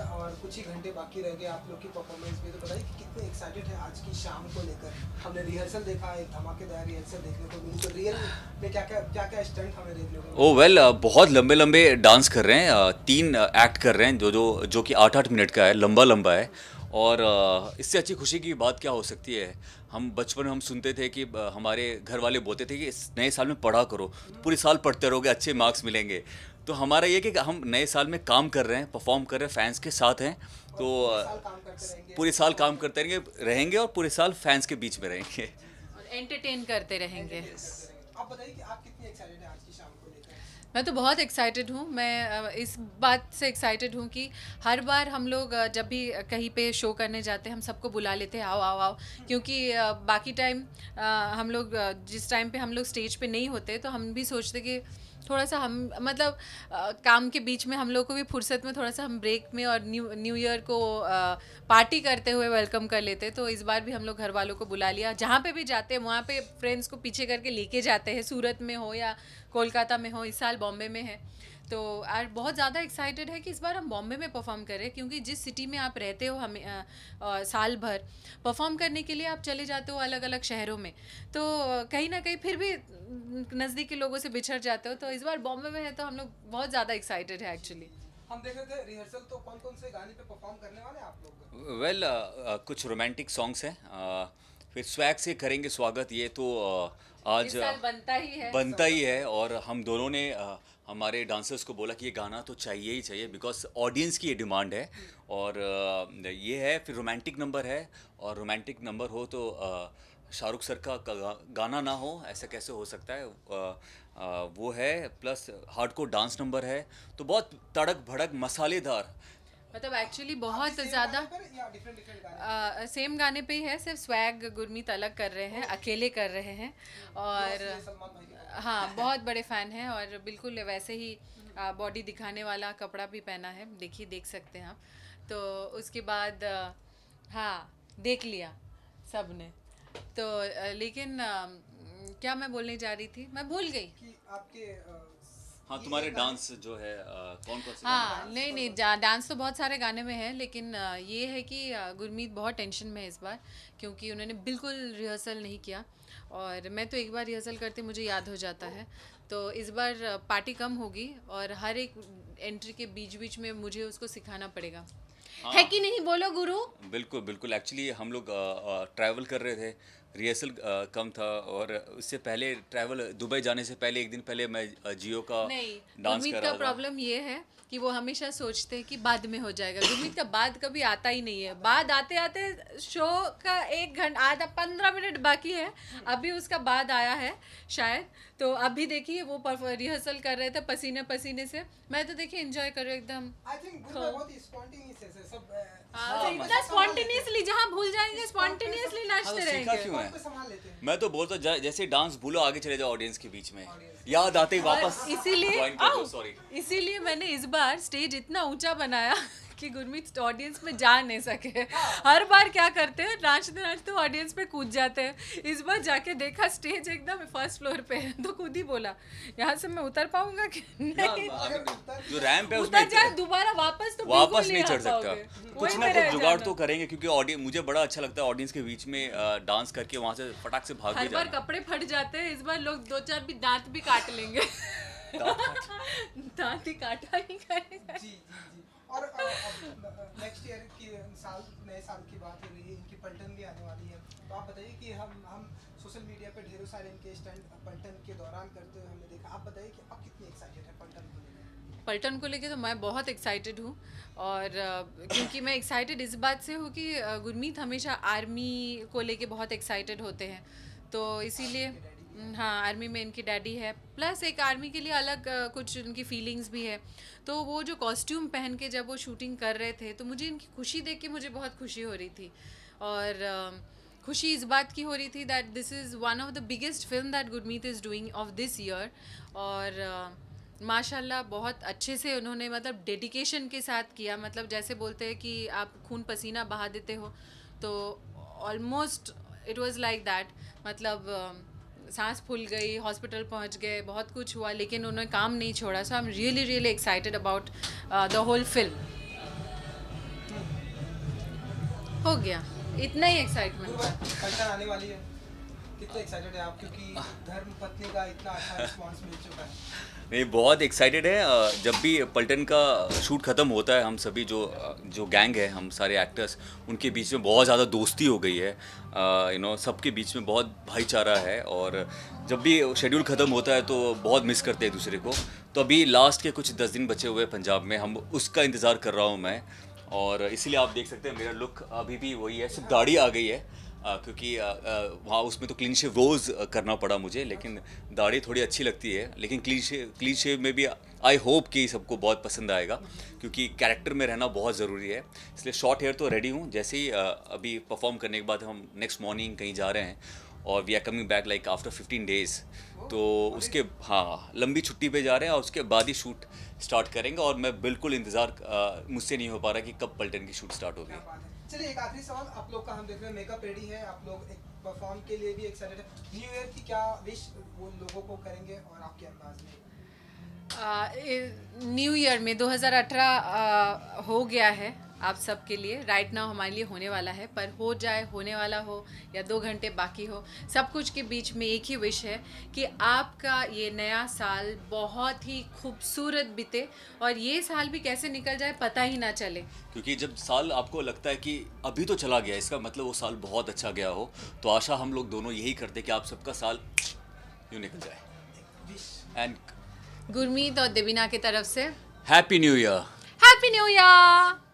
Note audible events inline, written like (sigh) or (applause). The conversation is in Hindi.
है और कुछ ही घंटे बाकी रह गए आप लोग की परफॉर्मेंस में तो बताइए कि कितने एक्साइटेड है आज की शाम को लेकर हमने रिहर्सल देखा एक धमाकेदार रिहर्सल देखने को मिली तो रियल में क्या क्या क्या क्या स्टंट हमें देखने को ओह वेल बहुत लंबे लंबे डांस कर रहे हैं uh, तीन एक्ट uh, कर रहे हैं जो जो जो कि आठ आठ मिनट का है लंबा लंबा है और uh, इससे अच्छी खुशी की बात क्या हो सकती है हम बचपन में हम सुनते थे कि हमारे घर वाले बोलते थे कि इस नए साल में पढ़ा करो पूरे साल पढ़ते रहोगे अच्छे मार्क्स मिलेंगे तो हमारा ये कि हम नए साल में काम कर रहे हैं परफॉर्म कर रहे हैं फैंस के साथ हैं तो पूरे साल काम करते रहेंगे रहेंगे और पूरे साल फैंस के बीच में रहेंगे एंटरटेन करते रहेंगे मैं तो बहुत एक्साइटेड हूँ मैं इस बात से एक्साइटेड हूँ कि हर बार हम लोग जब भी कहीं पे शो करने जाते हैं हम सबको बुला लेते हैं आओ आओ आओ क्योंकि बाकी टाइम हम लोग जिस टाइम पे हम लोग स्टेज पे नहीं होते तो हम भी सोचते कि थोड़ा सा हम मतलब आ, काम के बीच में हम लोग को भी फुर्सत में थोड़ा सा हम ब्रेक में और न्यू न्यू ईयर को आ, पार्टी करते हुए वेलकम कर लेते तो इस बार भी हम लोग घर वालों को बुला लिया जहाँ पे भी जाते हैं वहाँ पे फ्रेंड्स को पीछे करके लेके जाते हैं सूरत में हो या कोलकाता में हो इस साल बॉम्बे में है तो आर बहुत ज़्यादा एक्साइटेड है कि इस बार हम बॉम्बे में परफॉर्म करें क्योंकि जिस सिटी में आप रहते हो हमें आ, आ, साल भर परफॉर्म करने के लिए आप चले जाते हो अलग अलग शहरों में तो कहीं ना कहीं फिर भी नज़दीक के लोगों से बिछड़ जाते हो तो इस बार बॉम्बे में है तो हम लोग बहुत ज़्यादा एक्साइटेड है एक्चुअली वेल कुछ रोमांटिक सॉन्ग्स हैं फिर स्वैग से करेंगे स्वागत ये तो uh, आज बनता ही है बनता ही है और हम दोनों ने uh, हमारे डांसर्स को बोला कि ये गाना तो चाहिए ही चाहिए बिकॉज ऑडियंस की ये डिमांड है और ये है फिर रोमांटिक नंबर है और रोमांटिक नंबर हो तो शाहरुख सर का गाना ना हो ऐसा कैसे हो सकता है वो है plus hardcore dance number है तो बहुत तड़क भड़क मसालेदार मतलब एक्चुअली बहुत ज़्यादा सेम गाने पे ही है सिर्फ स्वैग गुरमीत अलग कर रहे हैं अकेले कर रहे हैं और हाँ (laughs) बहुत बड़े फ़ैन हैं और बिल्कुल वैसे ही बॉडी दिखाने वाला कपड़ा भी पहना है देखिए देख सकते हैं आप तो उसके बाद हाँ देख लिया सब ने तो लेकिन क्या मैं बोलने जा रही थी मैं भूल गई कि आपके हाँ तुम्हारे डांस जो है कौन कौन से हाँ नहीं नहीं डांस तो बहुत सारे गाने में है लेकिन ये है कि गुरमीत बहुत टेंशन में है इस बार क्योंकि उन्होंने बिल्कुल रिहर्सल नहीं किया और मैं तो एक बार रिहर्सल करते मुझे याद हो जाता है तो इस बार पार्टी कम होगी और हर एक एंट्री के बीच बीच में मुझे उसको सिखाना पड़ेगा हाँ, है कि नहीं बोलो गुरु बिल्कुल बिल्कुल एक्चुअली हम लोग ट्रैवल कर रहे थे रिहर्सल कम था और उससे पहले ट्रैवल दुबई जाने से पहले एक दिन पहले मैं जियो का डांस कर का प्रॉब्लम ये है कि वो हमेशा सोचते हैं कि बाद में हो जाएगा गुरमीत का बाद कभी आता ही नहीं है बाद आते आते शो का एक घंटा आधा पंद्रह मिनट बाकी है अभी उसका बाद आया है शायद तो अभी देखिए वो रिहर्सल कर रहे थे पसीने पसीने से मैं तो देखिए इंजॉय कर रही एकदम स्पॉन्टेनियसली जहाँ भूल जाएंगे स्पॉन्टेनियसली नाचते हाँ, तो रहेंगे क्यों है मैं तो बोलता तो जैसे डांस भूलो आगे चले जाओ ऑडियंस के बीच में याद आते ही वापस हाँ, इसीलिए इसीलिए मैंने इस बार स्टेज इतना ऊंचा बनाया (laughs) कि गुरमीत ऑडियंस में जा नहीं सके हाँ। हर बार क्या करते हैं नाचते नाचते ऑडियंस पे कूद जाते हैं इस बार जाके देखा स्टेज एकदम फर्स्ट फ्लोर पे है तो खुद ही बोला यहाँ से मैं उतर पाऊंगा कि नहीं जो रैंप है उतर जाए दोबारा वापस तो वापस नहीं चढ़ सकता कुछ ना कुछ जुगाड़ तो करेंगे क्योंकि ऑडियंस मुझे बड़ा अच्छा लगता है ऑडियंस के बीच में डांस करके वहाँ से फटाक से भाग हर बार कपड़े फट जाते हैं इस बार लोग दो चार भी दांत भी काट लेंगे दांत ही काटा ही और नेक्स्ट ईयर की साल नए साल की बात हो रही है इनकी पलटन भी आने वाली है तो आप बताइए कि हम हम सोशल मीडिया ढेरों सारे इनके स्टैंड पलटन के दौरान करते हुए हमने देखा आप बताइए कि आप कितने एक्साइटेड हैं पलटन को लेकर पलटन को लेके तो मैं बहुत एक्साइटेड हूँ और क्योंकि मैं एक्साइटेड इस बात से हूँ कि गुरमीत हमेशा आर्मी को लेके बहुत एक्साइटेड होते हैं तो इसीलिए हम्म, हाँ आर्मी में इनकी डैडी है प्लस एक आर्मी के लिए अलग कुछ इनकी फीलिंग्स भी है तो वो जो कॉस्ट्यूम पहन के जब वो शूटिंग कर रहे थे तो मुझे इनकी खुशी देख के मुझे बहुत खुशी हो रही थी और खुशी इस बात की हो रही थी that this is one of the biggest film that Gurmeet is doing of this year और माशाल्लाह बहुत अच्छे से उन्होंने मतलब डेडिकेशन के साथ किया मतलब जैसे बोलते हैं कि आप खून पसीना बहा देते हो तो almost it was like that मतलब सांस फूल गई हॉस्पिटल पहुंच गए बहुत कुछ हुआ लेकिन उन्होंने काम नहीं छोड़ा so I am really really excited about the whole film हो गया इतना ही एक्साइटमेंट तो अच्छा नहीं बहुत एक्साइटेड है जब भी पलटन का शूट ख़त्म होता है हम सभी जो जो गैंग है हम सारे एक्टर्स उनके बीच में बहुत ज़्यादा दोस्ती हो गई है यू नो सबके बीच में बहुत भाईचारा है और जब भी शेड्यूल ख़त्म होता है तो बहुत मिस करते हैं दूसरे को तो अभी लास्ट के कुछ दस दिन बचे हुए पंजाब में हम उसका इंतज़ार कर रहा हूँ मैं और इसीलिए आप देख सकते हैं मेरा लुक अभी भी वही है सिर्फ दाढ़ी आ गई है क्योंकि वहाँ उसमें तो क्लीन शेव रोज़ करना पड़ा मुझे लेकिन दाढ़ी थोड़ी अच्छी लगती है लेकिन क्लीन शेव क्लीन शेव में भी आई होप कि सबको बहुत पसंद आएगा क्योंकि कैरेक्टर में रहना बहुत ज़रूरी है इसलिए शॉर्ट हेयर तो रेडी हूँ जैसे ही अभी परफॉर्म करने के बाद हम नेक्स्ट मॉर्निंग कहीं जा रहे हैं और we are coming back like after fifteen days तो उसके हाँ लंबी छुट्टी पे जा रहे हैं और उसके बाद ही शूट स्टार्ट करेंगे और मैं बिल्कुल इंतज़ार मुझसे नहीं हो पा रहा कि कब पलटन की शूट स्टार्ट होगी चलिए एक आखिरी सवाल आप लोग का हम देख रहे हैं मेकअप रेडी है आप लोग एक परफॉर्म के लिए भी एक्साइटेड है न्यू ईयर की क्या विश वो लोगों को करेंगे और आपके अंदाज में न्यू ईयर में 2018 आ, हो गया है आप सबके लिए राइट नाउ हमारे लिए होने वाला है पर हो जाए होने वाला हो या दो घंटे बाकी हो सब कुछ के बीच में एक ही विश है कि आपका ये नया साल बहुत ही खूबसूरत बीते और ये साल भी कैसे निकल जाए पता ही ना चले क्योंकि जब साल आपको लगता है कि अभी तो चला गया इसका मतलब वो साल बहुत अच्छा गया हो तो आशा हम लोग दोनों यही करते कि आप सबका साल यूँ निकल जाए एंड गुरमीत और देबिना की तरफ से happy new year happy new year